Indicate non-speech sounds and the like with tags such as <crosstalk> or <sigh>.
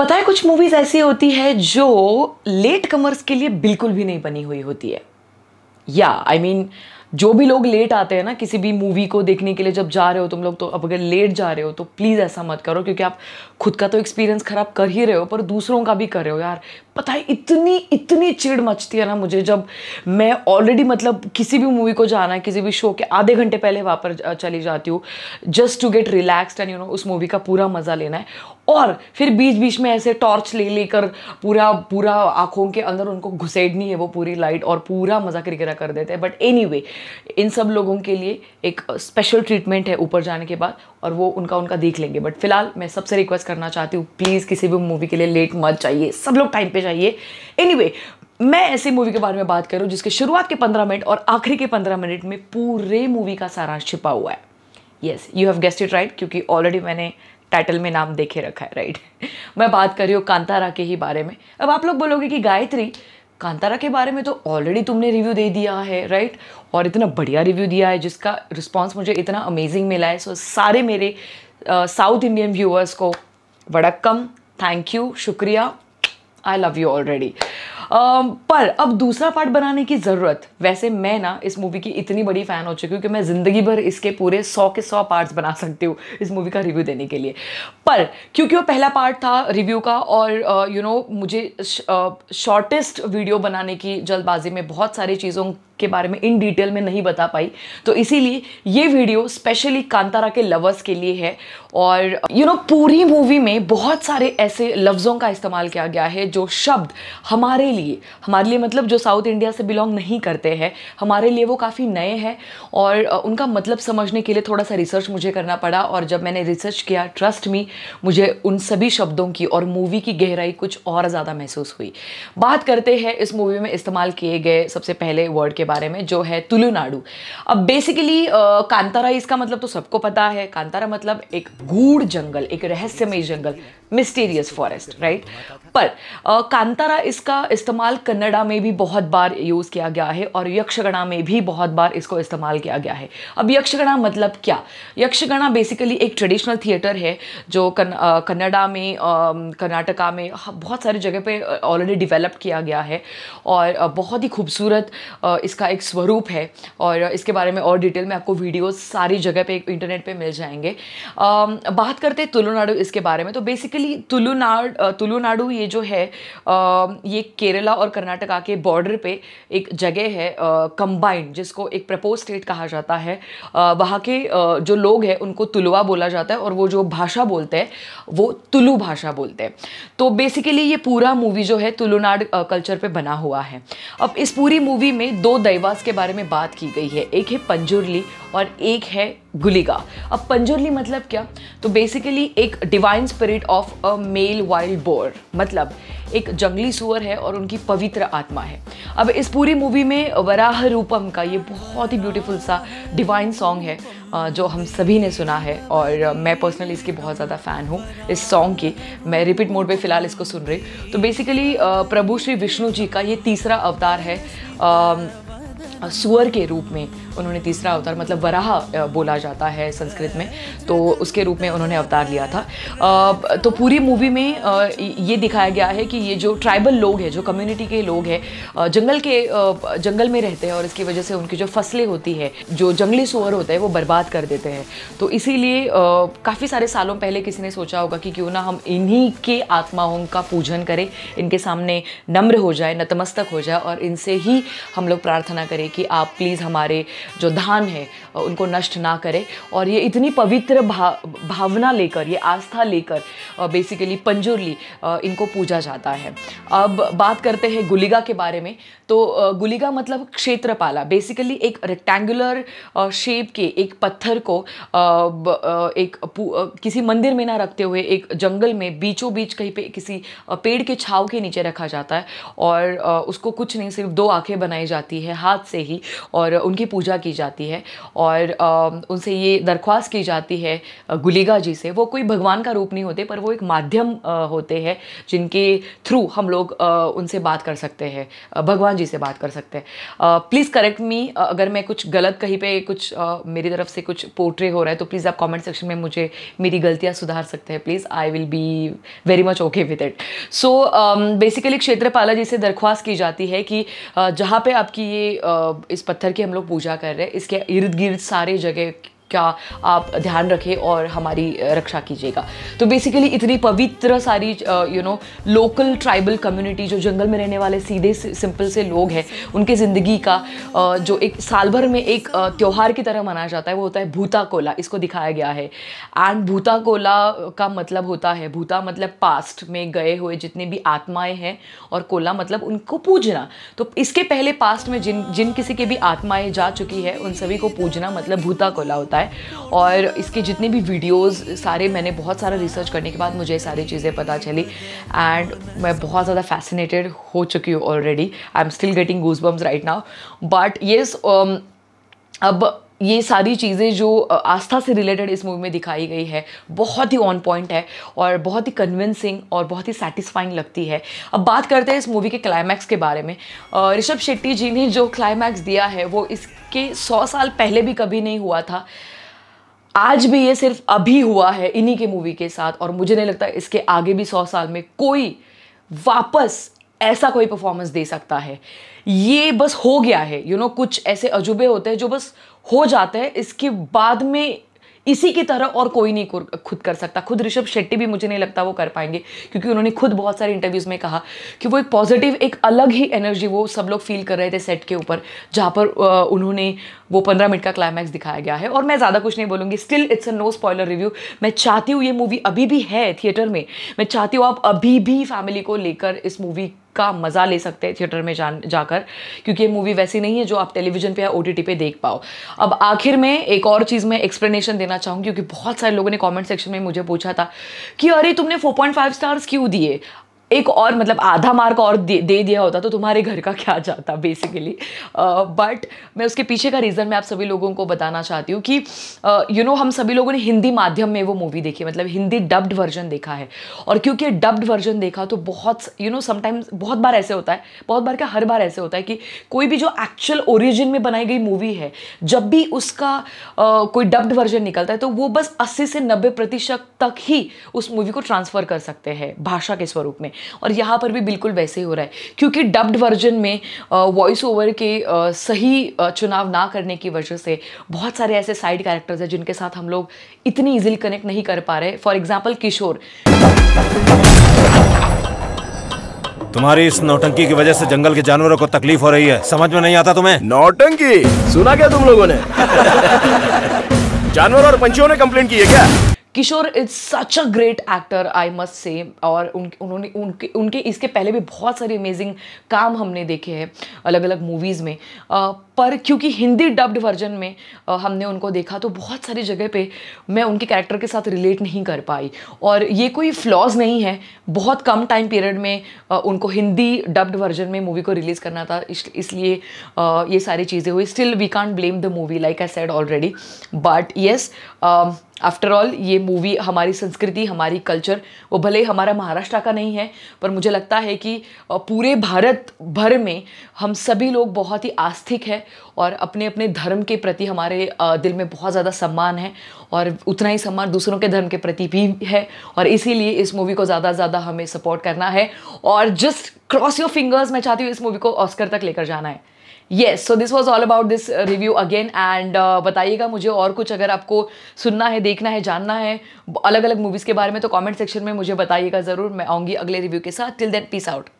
पता है कुछ मूवीज ऐसी होती है जो लेट कमर्स के लिए बिल्कुल भी नहीं बनी हुई होती है या आई मीन जो भी लोग लेट आते हैं ना किसी भी मूवी को देखने के लिए जब जा रहे हो तुम लोग तो अब अगर लेट जा रहे हो तो प्लीज़ ऐसा मत करो क्योंकि आप खुद का तो एक्सपीरियंस ख़राब कर ही रहे हो पर दूसरों का भी कर रहे हो यार पता है इतनी इतनी चिड़ मचती है ना मुझे जब मैं ऑलरेडी मतलब किसी भी मूवी को जाना है किसी भी शो के आधे घंटे पहले वहाँ पर चली जाती हूँ just to get relaxed and you know उस मूवी का पूरा मज़ा लेना है और फिर बीच बीच में ऐसे टॉर्च ले लेकर पूरा पूरा आँखों के अंदर उनको घुसेड़नी है वो पूरी लाइट और पूरा मज़ा गिरा कर देते हैं बट एनी इन सब लोगों के लिए एक स्पेशल ट्रीटमेंट है ऊपर जाने के बाद और वो उनका उनका देख लेंगे बट फिलहाल मैं सबसे रिक्वेस्ट करना चाहती हूँ प्लीज़ किसी भी मूवी के लिए लेट मत चाहिए सब लोग टाइम पे चाहिए एनी मैं ऐसी मूवी के बारे में बात करूँ जिसके शुरुआत के पंद्रह मिनट और आखिरी के पंद्रह मिनट में पूरे मूवी का सारांश छिपा हुआ है yes you have guessed it right क्योंकि ऑलरेडी मैंने टाइटल में नाम देखे रखा है राइट <laughs> मैं बात कर रही हूँ कांतारा के ही बारे में अब आप लोग बोलोगे कि गायत्री कांतारा के बारे में तो ऑलरेडी तुमने रिव्यू दे दिया है राइट और इतना बढ़िया रिव्यू दिया है जिसका रिस्पॉन्स मुझे इतना अमेजिंग मिला है सो सारे मेरे साउथ इंडियन व्यूअर्स को वड़क्कम थैंक यू शुक्रिया I love you already Um, पर अब दूसरा पार्ट बनाने की ज़रूरत वैसे मैं ना इस मूवी की इतनी बड़ी फ़ैन हो चुकी हूँ कि मैं ज़िंदगी भर इसके पूरे सौ के सौ पार्ट्स बना सकती हूँ इस मूवी का रिव्यू देने के लिए पर क्योंकि वो पहला पार्ट था रिव्यू का और यू uh, नो मुझे शॉर्टेस्ट वीडियो uh, बनाने की जल्दबाजी में बहुत सारी चीज़ों के बारे में इन डिटेल में नहीं बता पाई तो इसीलिए ये वीडियो स्पेशली कांतारा के लवर्स के लिए है और यू you नो know, पूरी मूवी में बहुत सारे ऐसे लफ्ज़ों का इस्तेमाल किया गया है जो शब्द हमारे लिए लिए हमारे लिए मतलब जो साउथ इंडिया से बिलोंग नहीं करते हैं हमारे लिए वो काफ़ी नए हैं और उनका मतलब समझने के लिए थोड़ा सा रिसर्च मुझे करना पड़ा और जब मैंने रिसर्च किया ट्रस्ट मी मुझे उन सभी शब्दों की और मूवी की गहराई कुछ और ज़्यादा महसूस हुई बात करते हैं इस मूवी में इस्तेमाल किए गए सबसे पहले वर्ड के बारे में जो है तुलुनाडु अब बेसिकली कांतारा इसका मतलब तो सबको पता है कांतारा मतलब एक गूढ़ जंगल एक रहस्यमय जंगल मिस्टीरियस फॉरेस्ट राइट पर कांतारा इसका इस्तेमाल इस्तेमाल कन्नड़ा में भी बहुत बार यूज़ किया गया है और यक्षगणा में भी बहुत बार इसको इस्तेमाल किया गया है अब यक्षगणा मतलब क्या यक्षगणा बेसिकली एक ट्रेडिशनल थिएटर है जो कन्नड़ा में कर्नाटका में बहुत सारी जगह पे ऑलरेडी डेवलप किया गया है और बहुत ही खूबसूरत इसका एक स्वरूप है और इसके बारे में और डिटेल में आपको वीडियोज़ सारी जगह पर इंटरनेट पर मिल जाएंगे बात करते हैं तुलुनाडु इसके बारे में तो बेसिकली तुलुनाडु तुलुनाडु ये जो है ये केरल केरला और कर्नाटका के बॉर्डर पे एक जगह है कंबाइंड जिसको एक प्रपोज स्टेट कहा जाता है वहाँ के जो लोग हैं उनको तुलवा बोला जाता है और वो जो भाषा बोलते हैं वो तुलु भाषा बोलते हैं तो बेसिकली ये पूरा मूवी जो है तुलुनाड कल्चर पर बना हुआ है अब इस पूरी मूवी में दो दैवास के बारे में बात की गई है एक है पंजुरली और एक है गुलीगा अब पंजुरली मतलब क्या तो बेसिकली एक divine spirit of a male wild boar मतलब एक जंगली सुअर है और उनकी पवित्र आत्मा है अब इस पूरी मूवी में वराह रूपम का ये बहुत ही ब्यूटीफुल सा डिवाइन सॉन्ग है जो हम सभी ने सुना है और मैं पर्सनली इसकी बहुत ज़्यादा फ़ैन हूँ इस सॉन्ग की मैं रिपीट मोड पे फ़िलहाल इसको सुन रही तो बेसिकली प्रभु श्री विष्णु जी का ये तीसरा अवतार है सुअर के रूप में उन्होंने तीसरा अवतार मतलब वराह बोला जाता है संस्कृत में तो उसके रूप में उन्होंने अवतार लिया था तो पूरी मूवी में ये दिखाया गया है कि ये जो ट्राइबल लोग हैं जो कम्युनिटी के लोग हैं जंगल के जंगल में रहते हैं और इसकी वजह से उनकी जो फसलें होती है जो जंगली सुअर होते हैं वो बर्बाद कर देते हैं तो इसीलिए काफ़ी सारे सालों पहले किसी ने सोचा होगा कि क्यों ना हम इन्हीं के आत्माओं का पूजन करें इनके सामने नम्र हो जाए नतमस्तक हो जाए और इनसे ही हम लोग प्रार्थना करें कि आप प्लीज़ हमारे जो धान है उनको नष्ट ना करें और ये इतनी पवित्र भा, भावना लेकर ये आस्था लेकर बेसिकली पंजुरली इनको पूजा जाता है अब बात करते हैं गुलिगा के बारे में तो गुलिगा मतलब क्षेत्रपाला बेसिकली एक रेक्टेंगुलर शेप के एक पत्थर को एक किसी मंदिर में ना रखते हुए एक जंगल में बीचों बीच कहीं पे किसी पेड़ के छाव के नीचे रखा जाता है और उसको कुछ नहीं सिर्फ दो आंखें बनाई जाती है हाथ से से ही और उनकी पूजा की जाती है और उनसे ये दरख्वास्त की जाती है गुलिगा जी से वो कोई भगवान का रूप नहीं होते पर वो एक माध्यम होते हैं जिनके थ्रू हम लोग उनसे बात कर सकते हैं भगवान जी से बात कर सकते हैं प्लीज़ करेक्ट मी अगर मैं कुछ गलत कहीं पे कुछ मेरी तरफ से कुछ पोर्ट्रे हो रहा है तो प्लीज़ आप कमेंट सेक्शन में मुझे मेरी गलतियाँ सुधार सकते हैं please I will be very much okay with it so basically Kshetrapala ji से दरख्वास्त की जाती है कि जहाँ पे आपकी ये इस पत्थर की हम लोग पूजा कर रहे हैं इसके इर्द गिर्द सारे जगह का आप ध्यान रखें और हमारी रक्षा कीजिएगा तो बेसिकली इतनी पवित्र सारी you know local tribal community जो जंगल में रहने वाले सीधे सिंपल से लोग हैं उनके ज़िंदगी का जो एक साल भर में एक त्यौहार की तरह मनाया जाता है वो होता है भूता कोला इसको दिखाया गया है एंड भूता कोला का मतलब होता है भूता मतलब पास्ट में गए हुए जितने भी आत्माएं हैं और कोला मतलब उनको पूजना तो इसके पहले पास्ट में जिन जिन किसी की भी आत्माएं जा चुकी है उन सभी को पूजना मतलब भूता कोला होता है है और इसके जितने भी वीडियोस सारे मैंने बहुत सारा रिसर्च करने के बाद मुझे सारी चीज़ें पता चली एंड मैं बहुत ज़्यादा फैसिनेटेड हो चुकी हूँ already I am still getting goose bumps right now but yes अब ये सारी चीज़ें जो आस्था से रिलेटेड इस मूवी में दिखाई गई है बहुत ही ऑन पॉइंट है और बहुत ही कन्विंसिंग और बहुत ही सेटिस्फाइंग लगती है अब बात करते हैं इस मूवी के क्लाइमैक्स के बारे में ऋषभ शेट्टी जी ने जो क्लाइमैक्स दिया है वो इसके सौ साल पहले भी कभी नहीं हुआ था आज भी ये सिर्फ अभी हुआ है इन्हीं के मूवी के साथ और मुझे नहीं लगता इसके आगे भी सौ साल में कोई वापस ऐसा कोई परफॉर्मेंस दे सकता है ये बस हो गया है यू you नो know, कुछ ऐसे अजूबे होते हैं जो बस हो जाते हैं इसके बाद में इसी की तरह और कोई नहीं खुद कर सकता खुद ऋषभ शेट्टी भी मुझे नहीं लगता वो कर पाएंगे क्योंकि उन्होंने खुद बहुत सारे इंटरव्यूज़ में कहा कि वो एक पॉजिटिव एक अलग ही एनर्जी वो सब लोग फील कर रहे थे सेट के ऊपर जहाँ पर उन्होंने वो पंद्रह मिनट का क्लाइमैक्स दिखाया गया है और मैं ज़्यादा कुछ नहीं बोलूँगी still it's a no spoiler review मैं चाहती हूँ ये मूवी अभी भी है थिएटर में मैं चाहती हूँ आप अभी भी फैमिली को लेकर इस मूवी का मज़ा ले सकते हैं थिएटर में जान जाकर क्योंकि ये मूवी वैसी नहीं है जो आप टेलीविजन पे या ओ पे देख पाओ अब आखिर में एक और चीज़ मैं एक्सप्लेनेशन देना चाहूँगी क्योंकि बहुत सारे लोगों ने कमेंट सेक्शन में मुझे पूछा था कि अरे तुमने 4.5 स्टार्स क्यों दिए एक और मतलब आधा मार्क और दे, दे दिया होता तो तुम्हारे घर का क्या जाता बेसिकली बट uh, मैं उसके पीछे का रीज़न मैं आप सभी लोगों को बताना चाहती हूँ कि you uh, know you know, हम सभी लोगों ने हिंदी माध्यम में वो मूवी देखी मतलब हिंदी डब्ड वर्जन देखा है और क्योंकि डब्ड वर्जन देखा तो बहुत यू नो समटाइम्स बहुत बार ऐसे होता है बहुत बार क्या हर बार ऐसे होता है कि कोई भी जो एक्चुअल ओरिजिन में बनाई गई मूवी है जब भी उसका uh, कोई डब्ड वर्जन निकलता है तो वो बस अस्सी से नब्बे प्रतिशत तक ही उस मूवी को ट्रांसफ़र कर सकते हैं भाषा के स्वरूप में और यहाँ पर भी बिल्कुल वैसे ही हो रहा है क्योंकि डब्ड वर्जन में वॉइस ओवर के आ, सही चुनाव ना करने की वजह से बहुत सारे ऐसे साइड कैरेक्टर्स हैं जिनके साथ हम लोग इतनी ईजिली कनेक्ट नहीं कर पा रहे फॉर एग्जाम्पल किशोर तुम्हारी इस नौटंकी की वजह से जंगल के जानवरों को तकलीफ हो रही है समझ में नहीं आता तुम्हें नौटंकी सुना क्या तुम लोगों ने <laughs> जानवर और पंछियों ने कंप्लेन की है क्या Kishore is such a great actor I must say और उन उन्होंने उनके उनके इसके पहले भी बहुत सारे अमेजिंग काम हमने देखे हैं अलग अलग मूवीज़ में आ, पर क्योंकि हिंदी डब्ड वर्जन में आ, हमने उनको देखा तो बहुत सारी जगह पे मैं उनके कैरेक्टर के साथ रिलेट नहीं कर पाई और ये कोई फ्लॉज नहीं है बहुत कम टाइम पीरियड में आ, उनको हिंदी डब्ड वर्जन में मूवी को रिलीज़ करना था इस, इसलिए ये सारी चीज़ें हुई still we can't blame the movie like I said already but yes after all ये मूवी हमारी संस्कृति हमारी कल्चर वो भले हमारा महाराष्ट्र का नहीं है पर मुझे लगता है कि पूरे भारत भर में हम सभी लोग बहुत ही आस्थिक है और अपने अपने धर्म के प्रति हमारे दिल में बहुत ज़्यादा सम्मान है और उतना ही सम्मान दूसरों के धर्म के प्रति भी है और इसीलिए इस मूवी को ज़्यादा से ज़्यादा हमें सपोर्ट करना है और जस्ट क्रॉस योर फिंगर्स मैं चाहती हूँ इस मूवी को ऑस्कर तक लेकर जाना है yes so this was all about this review again and बताइएगा मुझे और कुछ अगर आपको सुनना है देखना है जानना है अलग अलग मूवीज़ के बारे में तो कॉमेंट सेक्शन में मुझे बताइएगा ज़रूर मैं आऊँगी अगले रिव्यू के साथ टिल देन पीस आउट